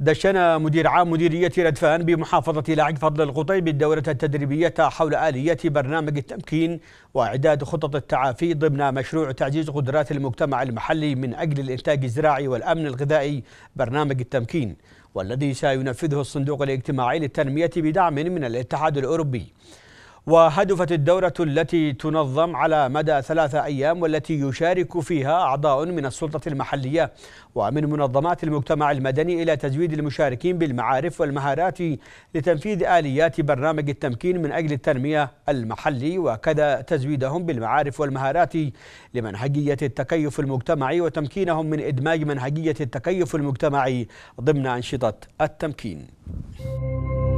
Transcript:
دشن مدير عام مديرية ردفان بمحافظة لاعج فضل القطيب الدورة التدريبية حول آلية برنامج التمكين وإعداد خطط التعافي ضمن مشروع تعزيز قدرات المجتمع المحلي من أجل الإنتاج الزراعي والأمن الغذائي برنامج التمكين والذي سينفذه الصندوق الاجتماعي للتنمية بدعم من الاتحاد الأوروبي وهدفت الدورة التي تنظم على مدى ثلاثة أيام والتي يشارك فيها أعضاء من السلطة المحلية ومن منظمات المجتمع المدني إلى تزويد المشاركين بالمعارف والمهارات لتنفيذ آليات برنامج التمكين من أجل التنمية المحلي وكذا تزويدهم بالمعارف والمهارات لمنهجية التكيف المجتمعي وتمكينهم من إدماج منهجية التكيف المجتمعي ضمن أنشطة التمكين.